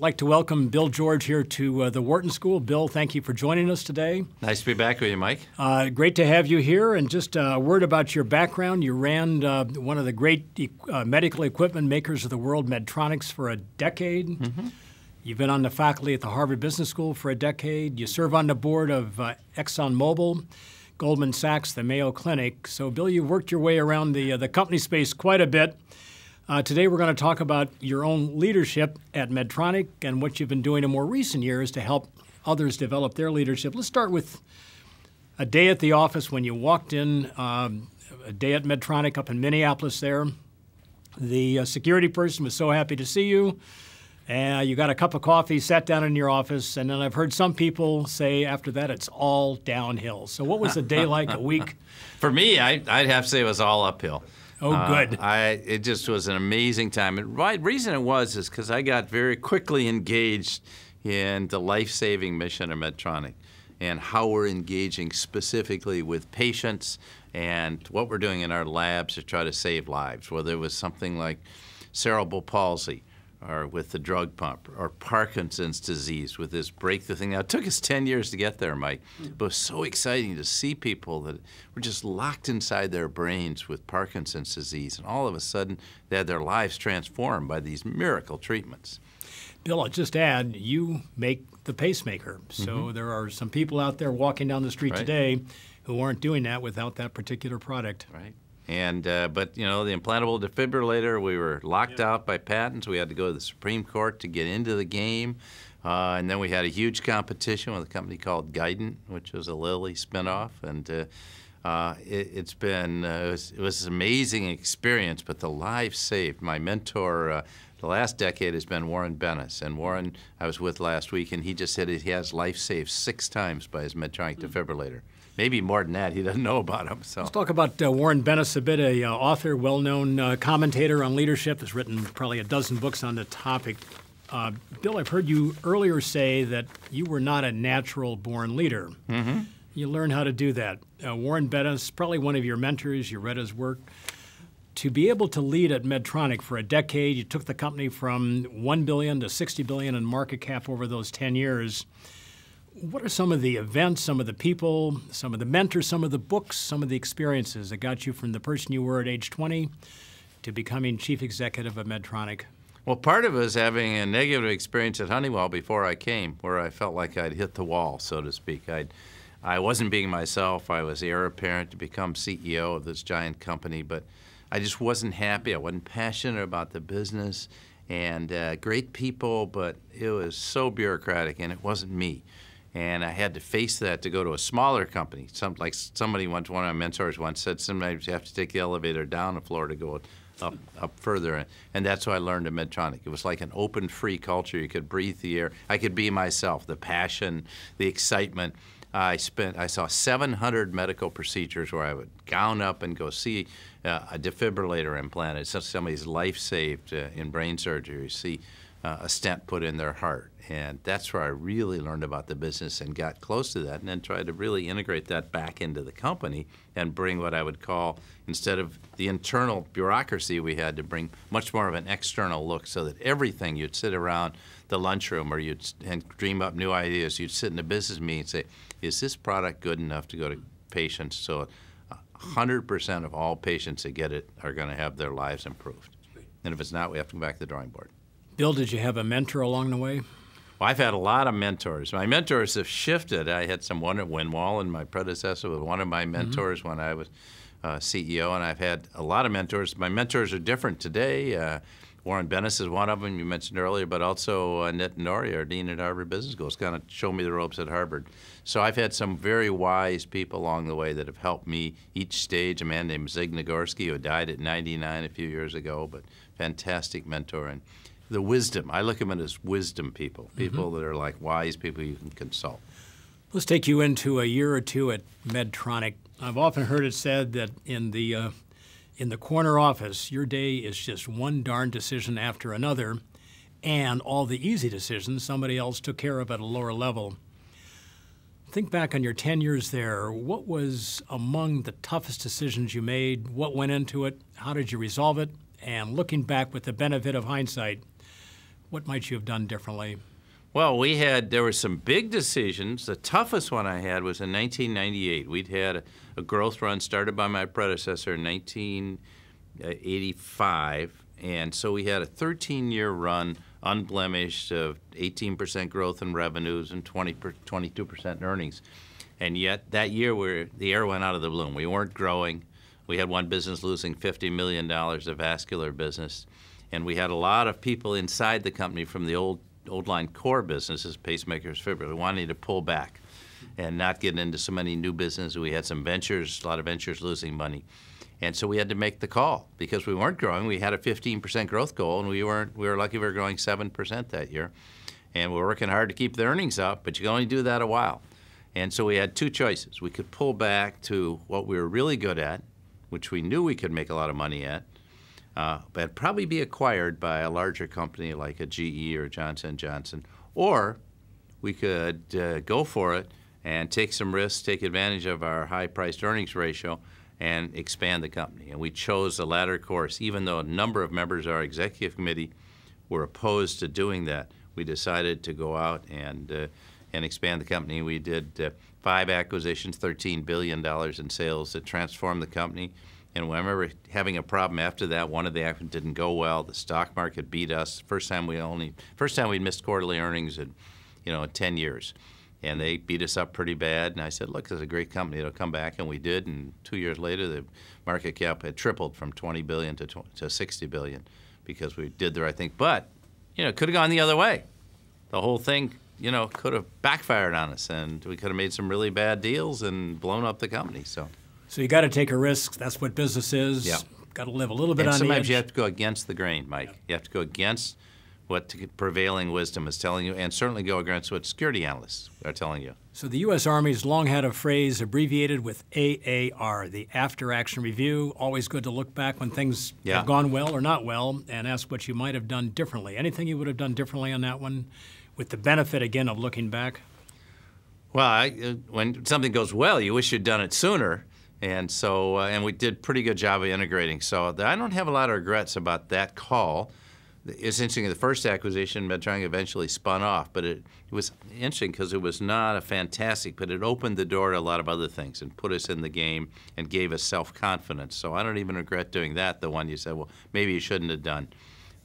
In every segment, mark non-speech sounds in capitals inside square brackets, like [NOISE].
like to welcome Bill George here to uh, the Wharton School. Bill, thank you for joining us today. Nice to be back with you, Mike. Uh, great to have you here. And just uh, a word about your background. You ran uh, one of the great e uh, medical equipment makers of the world, Medtronics, for a decade. Mm -hmm. You've been on the faculty at the Harvard Business School for a decade. You serve on the board of uh, ExxonMobil. Goldman Sachs, the Mayo Clinic. So, Bill, you've worked your way around the, the company space quite a bit. Uh, today, we're going to talk about your own leadership at Medtronic and what you've been doing in more recent years to help others develop their leadership. Let's start with a day at the office when you walked in, um, a day at Medtronic up in Minneapolis there. The uh, security person was so happy to see you. Uh, you got a cup of coffee, sat down in your office, and then I've heard some people say after that it's all downhill. So, what was the day like a week? [LAUGHS] For me, I, would have to say it was all uphill. Oh, uh, good. I, it just was an amazing time. And the reason it was is because I got very quickly engaged in the life saving mission of Medtronic and how we're engaging specifically with patients and what we're doing in our labs to try to save lives, whether it was something like cerebral palsy or with the drug pump, or Parkinson's disease with this break the thing. Now, it took us 10 years to get there, Mike, but it was so exciting to see people that were just locked inside their brains with Parkinson's disease, and all of a sudden they had their lives transformed by these miracle treatments. Bill, I'll just add, you make the pacemaker. So mm -hmm. there are some people out there walking down the street right. today who aren't doing that without that particular product. Right. And uh, but you know the implantable defibrillator, we were locked yeah. out by patents. We had to go to the Supreme Court to get into the game, uh, and then we had a huge competition with a company called Guidant, which was a Lilly spinoff, and. Uh, uh it, has been uh, it, was, it, was, an amazing experience, but the lives saved. My mentor uh, the last decade has been Warren Bennis, and Warren I was with last week, and he just said he has life saved six times by his medtronic hmm. defibrillator maybe more than that. He doesn't know about him. So let's talk about uh, Warren Bennis a bit, a uh, author, well-known uh, commentator on leadership. Has written probably a dozen books on the topic. Uh, Bill, I've heard you earlier say that you were not a natural-born leader. Mm-hmm. You learn how to do that. Uh, Warren Bennis, probably one of your mentors. You read his work. To be able to lead at Medtronic for a decade, you took the company from 1 billion to 60 billion in market cap over those 10 years. What are some of the events, some of the people, some of the mentors, some of the books, some of the experiences that got you from the person you were at age 20 to becoming chief executive of Medtronic? Well, part of it was having a negative experience at Honeywell before I came, where I felt like I'd hit the wall, so to speak. I'd, I wasn't being myself. I was heir apparent to become CEO of this giant company, but I just wasn't happy. I wasn't passionate about the business and uh, great people, but it was so bureaucratic and it wasn't me and I had to face that to go to a smaller company. Some like somebody once, one of my mentors once said, sometimes you have to take the elevator down a floor to go up up further, and that's what I learned at Medtronic. It was like an open, free culture. You could breathe the air. I could be myself. The passion, the excitement. I spent I saw 700 medical procedures where I would gown up and go see uh, a defibrillator implanted, somebody's life saved uh, in brain surgery, see uh, a stent put in their heart. And that's where I really learned about the business and got close to that, and then tried to really integrate that back into the company and bring what I would call, instead of the internal bureaucracy we had, to bring much more of an external look so that everything you'd sit around the lunchroom or you'd and dream up new ideas, you'd sit in a business meeting and say, Is this product good enough to go to patients? So 100% of all patients that get it are going to have their lives improved. And if it's not, we have to go back to the drawing board. Bill, did you have a mentor along the way? Well, I've had a lot of mentors. My mentors have shifted. I had someone at Winwall, and my predecessor was one of my mm-hmm. mentors mm-hmm. when I was uh, CEO, and I've had a lot of mentors. My mentors are different today. Uh, Warren Bennis is one of them you mentioned earlier, but also uh, Net Nori, our dean at Harvard Business School, has kind of shown me the ropes at Harvard. So I've had some very wise people along the way that have helped me each stage. A man named Zig Nagorski, who died at 99 a few years ago, but fantastic mentor. And the wisdom. I look at them as wisdom people, mm-hmm. people mm -hmm. that are like wise people you can consult. Let's take you into a year or two at Medtronic. I've often heard it said that in the uh, in the corner office, your day is just one darn decision after another, and all the easy decisions somebody else took care of at a lower level. Think back on your 10 years there. What was among the toughest decisions you made? What went into it? How did you resolve it? And looking back with the benefit of hindsight, what might you have done differently? Well, we had, there were some big decisions. The toughest one I had was in 1998. We'd had a, a growth run started by my predecessor in 1985. And so we had a 13 year run, unblemished, of 18% growth in revenues and 20 per, 22% in earnings. And yet that year, we the air went out of the balloon. We weren't growing. We had one business losing $50 million, a vascular business. And we had a lot of people inside the company from the old, old line core businesses, pacemakers, fibrillators, wanting to pull back and not get into so many new business. We had some ventures, a lot of ventures losing money. And so we had to make the call because we weren't growing. We had a 15% growth goal, and we weren't. We were lucky we were growing 7% that year, and we we're working hard to keep the earnings up. But you can only do that a while. And so we had two choices. We could pull back to what we were really good at, which we knew we could make a lot of money at, uh, but probably be acquired by a larger company like a GE or Johnson Johnson, or we could uh, go for it and take some risks, take advantage of our high-priced earnings ratio, and expand the company. And we chose the latter course, even though a number of members of our executive committee were opposed to doing that. We decided to go out and uh, and expand the company. We did uh, five acquisitions, $13 billion in sales that transformed the company. And I remember having a problem after that. One of the actions didn't go well. The stock market beat us. First time we only, first time we missed quarterly earnings in, you know, in 10 years. And they beat us up pretty bad. And I said, look, this is a great company. It'll come back. And we did. And two years later, the market cap had tripled from 20 billion to, 20, to 60 billion because we did the right thing. But, you know, it could have gone the other way. The whole thing you know, could have backfired on us, and we could have made some really bad deals and blown up the company. So, so you got to take a risk. That's what business is. Yeah. Got to live a little bit and on sometimes you have to go against the grain, Mike. Yeah. You have to go against what prevailing wisdom is telling you, and certainly go against what security analysts are telling you. So the U.S. Army's long had a phrase abbreviated with AAR, the After Action Review. Always good to look back when things yeah. have gone well or not well, and ask what you might have done differently. Anything you would have done differently on that one? with the benefit again of looking back? Well, I, uh, when something goes well, you wish you'd done it sooner, and so uh, and we did pretty good job of integrating. So uh, I don't have a lot of regrets about that call. It's interesting. The first acquisition, Medtronic eventually spun off, but it, it was interesting because it was not a fantastic, but it opened the door to a lot of other things and put us in the game and gave us self confidence. So I don't even regret doing that. The one you said, well, maybe you shouldn't have done.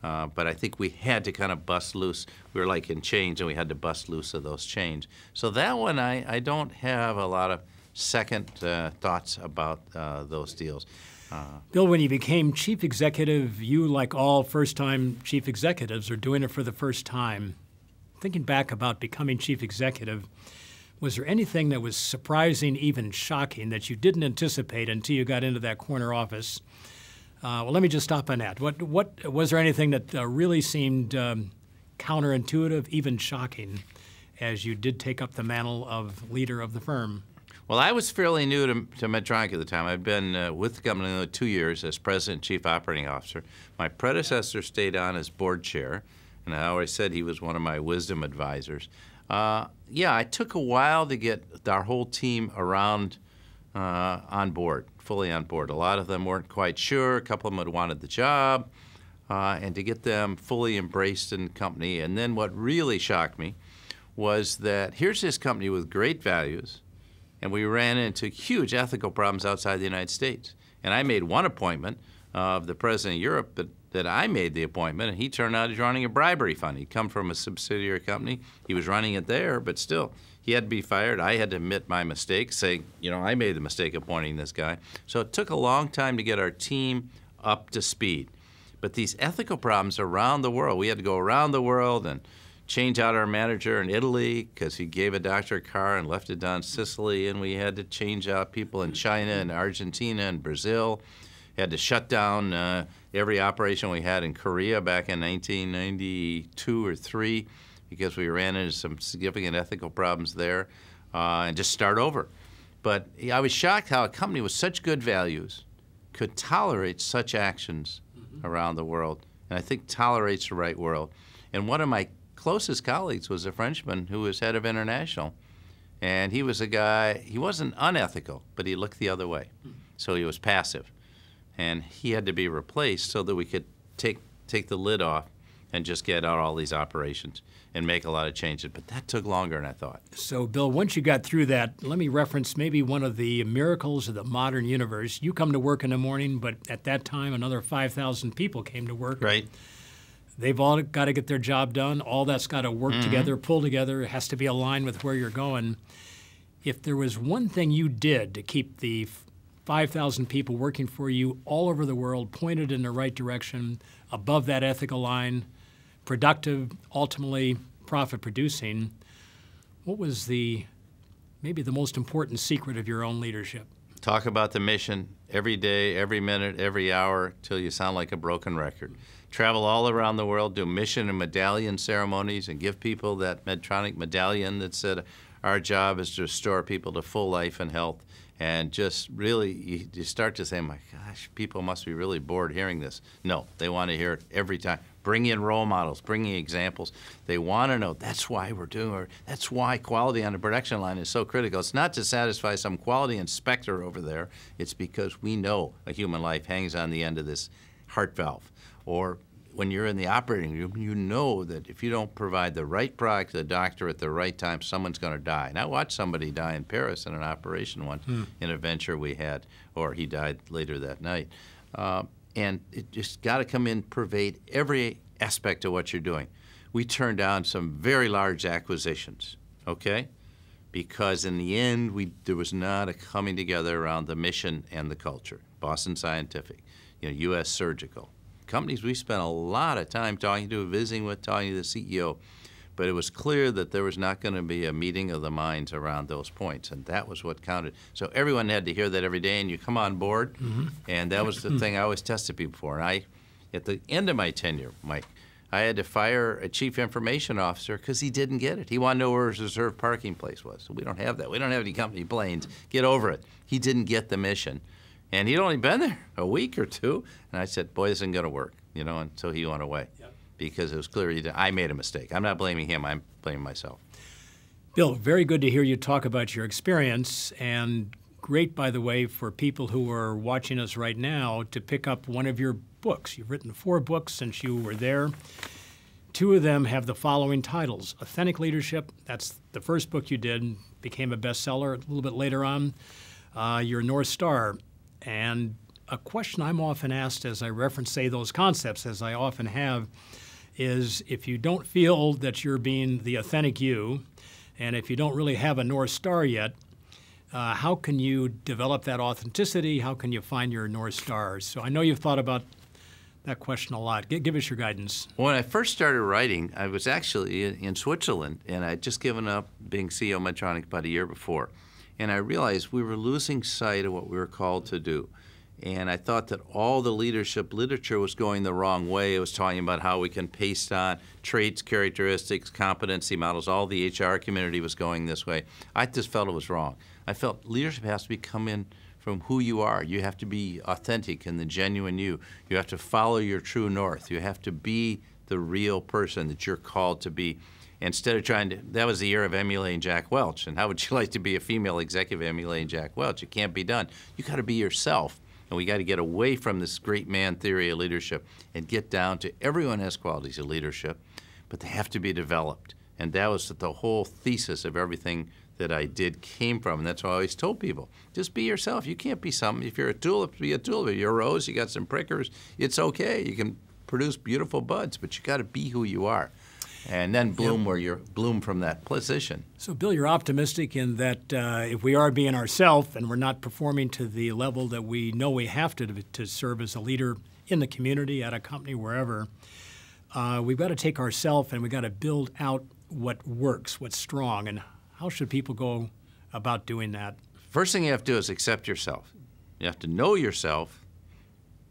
Uh, but I think we had to kind of bust loose. We were like in chains, and we had to bust loose of those chains. So that one, I, I don't have a lot of second uh, thoughts about uh, those deals. Uh, Bill, when you became chief executive, you, like all first time chief executives, are doing it for the first time. Thinking back about becoming chief executive, was there anything that was surprising, even shocking, that you didn't anticipate until you got into that corner office? Uh, well, let me just stop on that. What, what was there anything that uh, really seemed um, counterintuitive, even shocking, as you did take up the mantle of leader of the firm? Well, I was fairly new to, to Medtronic at the time. I'd been uh, with the company two years as president and chief operating officer. My predecessor stayed on as board chair, and I always said he was one of my wisdom advisors. Uh, yeah, I took a while to get our whole team around uh, on board fully on board. A lot of them weren't quite sure. A couple of them had wanted the job. Uh, and to get them fully embraced in the company. And then what really shocked me was that here's this company with great values, and we ran into huge ethical problems outside the United States. And I made one appointment uh, of the president of Europe, but that I made the appointment, and he turned out he's running a bribery fund. He'd come from a subsidiary company. He was running it there, but still, he had to be fired. I had to admit my mistake, say, you know, I made the mistake of appointing this guy. So it took a long time to get our team up to speed. But these ethical problems around the world, we had to go around the world and change out our manager in Italy because he gave a doctor a car and left it down Sicily, and we had to change out people in China and Argentina and Brazil. Had to shut down uh, every operation we had in Korea back in 1992 or three because we ran into some significant ethical problems there uh, and just start over. But I was shocked how a company with such good values could tolerate such actions mm-hmm. around the world. And I think tolerates the right world. And one of my closest colleagues was a Frenchman who was head of international. And he was a guy, he wasn't unethical, but he looked the other way. Mm-hmm. So he was passive. And he had to be replaced so that we could take, take the lid off and just get out all these operations and make a lot of changes. But that took longer than I thought. So, Bill, once you got through that, let me reference maybe one of the miracles of the modern universe. You come to work in the morning, but at that time, another 5,000 people came to work. Right. They've all got to get their job done. All that's got to work mm-hmm. together, pull together. It has to be aligned with where you're going. If there was one thing you did to keep the 5,000 people working for you all over the world, pointed in the right direction, above that ethical line, productive, ultimately profit producing, what was the maybe the most important secret of your own leadership? Talk about the mission every day, every minute, every hour till you sound like a broken record. Travel all around the world, do mission and medallion ceremonies, and give people that Medtronic medallion that said, Our job is to restore people to full life and health and just really you, you, start to say my gosh people must be really bored hearing this no they want to hear it every time bring in role models bring in examples they want to know that's why we're doing it. that's why quality on the production line is so critical it's not to satisfy some quality inspector over there it's because we know a human life hangs on the end of this heart valve or when you're in the operating room, you know that if you don't provide the right product to the doctor at the right time, someone's going to die. And I watched somebody die in Paris in an operation once hmm. in a venture we had, or he died later that night. Uh, and it just got to come in, pervade every aspect of what you're doing. We turned down some very large acquisitions, okay? Because in the end, we, there was not a coming together around the mission and the culture. Boston Scientific, you know, U.S. Surgical, companies we spent a lot of time talking to, visiting with, talking to the CEO. But it was clear that there was not going to be a meeting of the minds around those points, and that was what counted. So everyone had to hear that every day, and you come on board, mm-hmm. and that was the thing I always tested people for. And I, at the end of my tenure, Mike, I had to fire a chief information officer because he didn't get it. He wanted to know where his reserved parking place was. So we don't have that. We don't have any company planes. Get over it. He didn't get the mission. And he'd only been there a week or two. And I said, boy, this isn't going to work, you know, and so he went away yep. because it was clear he did, I made a mistake. I'm not blaming him, I'm blaming myself. Bill, very good to hear you talk about your experience and great, by the way, for people who are watching us right now to pick up one of your books. You've written four books since you were there. Two of them have the following titles Authentic Leadership, that's the first book you did, became a bestseller a little bit later on. Uh, your North Star, and a question I'm often asked as I reference, say, those concepts, as I often have, is if you don't feel that you're being the authentic you, and if you don't really have a North Star yet, uh, how can you develop that authenticity? How can you find your North Stars? So I know you've thought about that question a lot. G- give us your guidance. When I first started writing, I was actually in, in Switzerland, and I'd just given up being CEO of Medtronic about a year before. And I realized we were losing sight of what we were called to do. And I thought that all the leadership literature was going the wrong way. It was talking about how we can paste on traits, characteristics, competency models. All the HR community was going this way. I just felt it was wrong. I felt leadership has to be come in from who you are. You have to be authentic and the genuine you. You have to follow your true north. You have to be the real person that you're called to be instead of trying to, that was the year of emulating Jack Welch. And how would you [LAUGHS] like to be a female executive emulating Jack Welch? It can't be done. You got to be yourself. And we got to get away from this great man theory of leadership and get down to everyone has qualities of leadership, but they have to be developed. And that was the whole thesis of everything that I did came from. And that's why I always told people just be yourself. You can't be something. If you're a tulip, be a tulip. If you're a rose, you got some prickers, it's okay. You can produce beautiful buds, but you got to be who you are and then bloom yep. where you bloom from that position. So, Bill, you're optimistic in that uh, if we are being ourselves and we're not performing to the level that we know we have to to serve as a leader in the community, at a company, wherever, uh, we've got to take ourselves and we've got to build out what works, what's strong, and how should people go about doing that? First thing you have to do is accept yourself. You have to know yourself,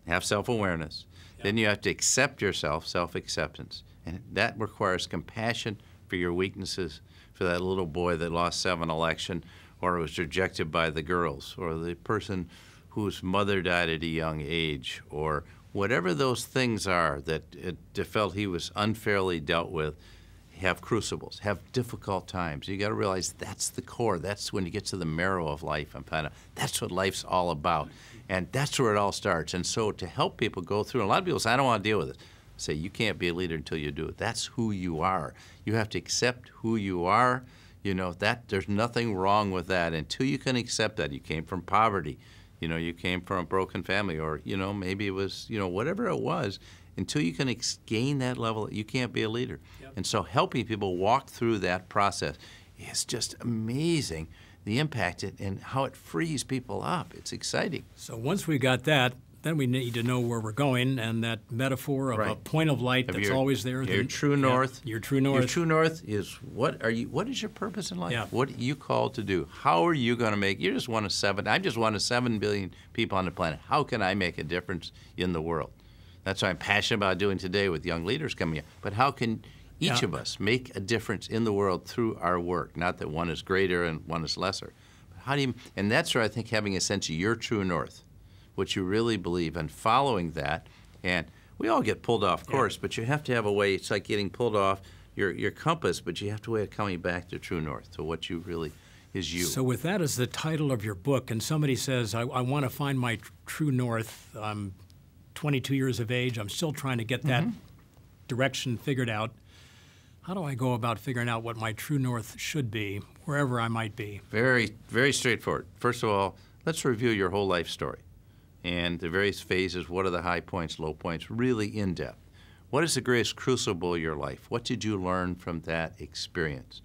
have self awareness. Yep. Then you have to accept yourself, self acceptance. And that requires compassion for your weaknesses, for that little boy that lost seven election or was rejected by the girls or the person whose mother died at a young age or whatever those things are that it, felt he was unfairly dealt with have crucibles have difficult times you got to realize that's the core that's when you get to the marrow of life and find out that's what life's all about and that's where it all starts and so to help people go through a lot of people say i don't want to deal with it say you can't be a leader until you do it. That's who you are. You have to accept who you are. You know that there's nothing wrong with that until you can accept that you came from poverty, you know you came from a broken family, or you know maybe it was you know whatever it was. Until you can gain that level, you can't be a leader. Yep. And so helping people walk through that process is just amazing the impact it and how it frees people up. It's exciting. So once we got that, then we need to know where we're going, and that metaphor of right. a point of light of that's your, always there. Your the, true north. Yeah, your true north. Your true north is what are you? What is your purpose in life? Yeah. What are you called to do? How are you going to make? You're just one of seven. I'm just one of seven billion people on the planet. How can I make a difference in the world? That's what I'm passionate about doing today with young leaders coming in. But how can each yeah. of us make a difference in the world through our work? Not that one is greater and one is lesser. how do you? And that's where I think having a sense of your true north what you really believe and following that. And we all get pulled off course, yeah. but you have to have a way. It's like getting pulled off your, your compass, but you have to way of coming back to true north, to what you really is you. So, with that as the title of your book, and somebody says, I, I want to find my true north, I'm 22 years of age, I'm still trying to get that mm-hmm. direction figured out. How do I go about figuring out what my true north should be, wherever I might be? Very, very straightforward. First of all, let's review your whole life story and the various phases, what are the high points, low points, really in depth. What is the greatest crucible of your life? What did you learn from that experience?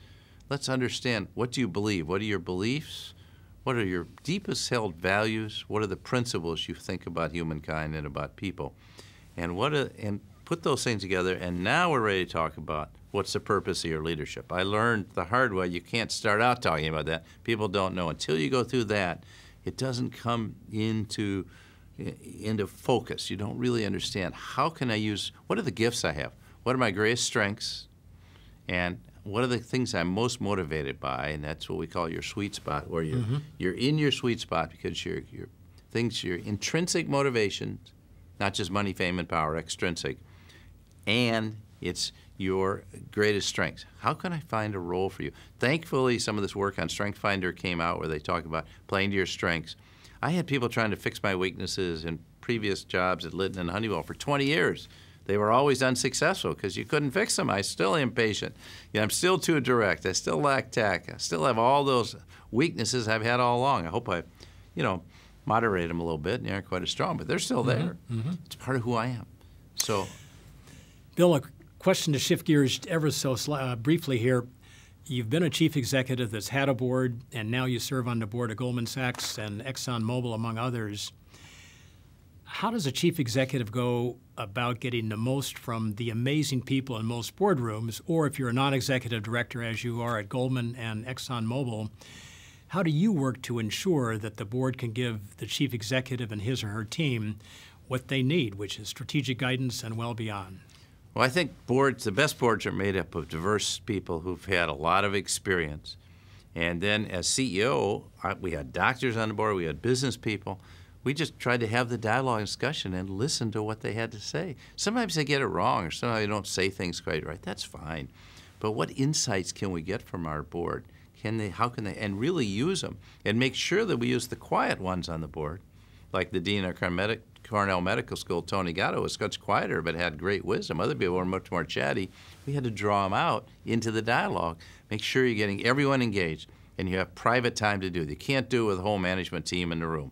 Let's understand what do you believe? What are your beliefs? What are your deepest held values? What are the principles you think about humankind and about people? And what are, and put those things together and now we're ready to talk about what's the purpose of your leadership. I learned the hard way you can't start out talking about that. People don't know until you go through that. It doesn't come into into focus. You don't really understand how can I use, what are the gifts I have? What are my greatest strengths? And what are the things I'm most motivated by? And that's what we call your sweet spot, where you're, mm-hmm. you're in your sweet spot because your your things, your intrinsic motivations, not just money, fame, and power, extrinsic, and it's your greatest strengths. How can I find a role for you? Thankfully, some of this work on Strength Finder came out where they talk about playing to your strengths. I had people trying to fix my weaknesses in previous jobs at Lytton and Honeywell for 20 years. They were always unsuccessful because you couldn't fix them. I'm still impatient. Yeah, I'm still too direct. I still lack tact. I still have all those weaknesses I've had all along. I hope I, you know, moderate them a little bit. And they aren't quite as strong, but they're still there. Mm -hmm. It's part of who I am. So, Bill, a question to shift gears ever so uh, briefly here you've been a chief executive that's had a board, and now you serve on the board of Goldman Sachs and ExxonMobil, among others. How does a chief executive go about getting the most from the amazing people in most boardrooms? Or if you're a non executive director, as you are at Goldman and ExxonMobil, how do you work to ensure that the board can give the chief executive and his or her team what they need, which is strategic guidance and well beyond? Well, I think boards, the best boards are made up of diverse people who've had a lot of experience. And then as CEO, I, we had doctors on the board, we had business people. We just tried to have the dialogue and discussion and listen to what they had to say. Sometimes they get it wrong, or sometimes they don't say things quite right. That's fine. But what insights can we get from our board? Can they, how can they, and really use them and make sure that we use the quiet ones on the board, like the dean of our medic Cornell Medical School, Tony Gatto, was much quieter but had great wisdom. Other people were much more chatty. We had to draw them out into the dialogue. Make sure you're getting everyone engaged and you have private time to do it. You can't do it with a whole management team in the room.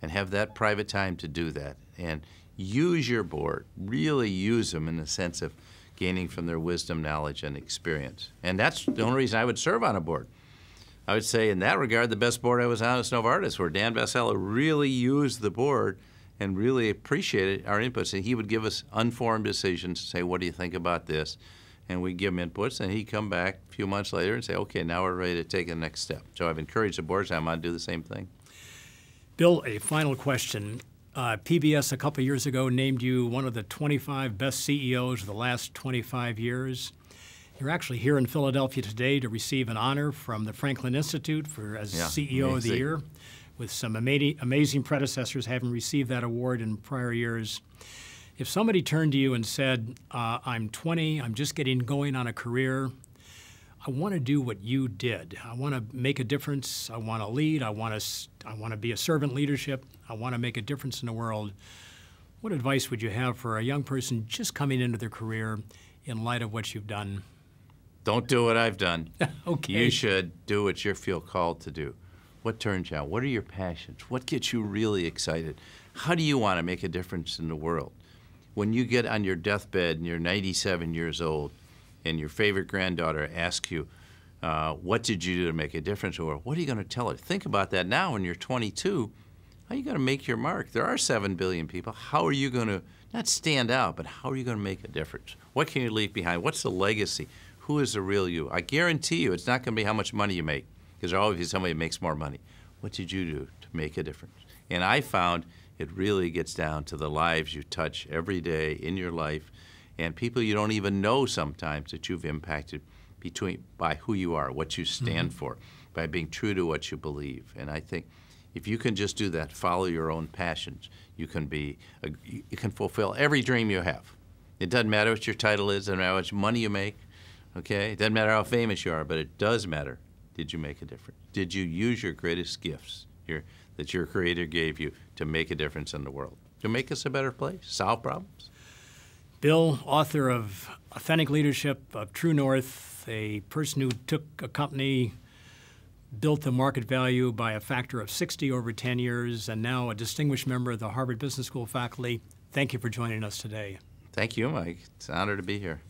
And have that private time to do that. And use your board, really use them in the sense of gaining from their wisdom, knowledge, and experience. And that's the only reason I would serve on a board. I would say, in that regard, the best board I was on was Novartis, where Dan Vasella really used the board and really appreciated our inputs. And he would give us unformed decisions, say, what do you think about this? And we'd give him inputs, and he'd come back a few months later and say, okay, now we're ready to take the next step. So I've encouraged the boards, I might do the same thing. Bill, a final question. Uh, PBS a couple years ago named you one of the 25 best CEOs of the last 25 years. You're actually here in Philadelphia today to receive an honor from the Franklin Institute for as yeah, CEO of the Year with some amazing predecessors having received that award in prior years. If somebody turned to you and said, uh, I'm 20, I'm just getting going on a career, I want to do what you did. I want to make a difference. I want to lead. I want to, I want to be a servant leadership. I want to make a difference in the world. What advice would you have for a young person just coming into their career in light of what you've done? Don't do what I've done. [LAUGHS] okay. You should do what you feel called to do. What turns you on? What are your passions? What gets you really excited? How do you want to make a difference in the world? When you get on your deathbed and you're 97 years old and your favorite granddaughter asks you, uh, what did you do to make a difference? Or what are you going to tell her? Think about that now when you're 22. How are you going to make your mark? There are 7 billion people. How are you going to not stand out, but how are you going to make a difference? What can you leave behind? What's the legacy? Who is the real you? I guarantee you it's not going to be how much money you make. Because always somebody makes more money. What did you do to make a difference? And I found it really gets down to the lives you touch every day in your life and people you don't even know sometimes that you've impacted between by who you are, what you stand mm -hmm. for, by being true to what you believe. And I think if you can just do that, follow your own passions, you can be a, you can fulfill every dream you have. It doesn't matter what your title is, doesn't matter how much money you make, okay? It doesn't matter how famous you are, but it does matter did you make a difference? Did you use your greatest gifts your, that your Creator gave you to make a difference in the world, to make us a better place, solve problems? Bill, author of Authentic Leadership of True North, a person who took a company, built the market value by a factor of 60 over 10 years, and now a distinguished member of the Harvard Business School faculty. Thank you for joining us today. Thank you, Mike. It's an honor to be here.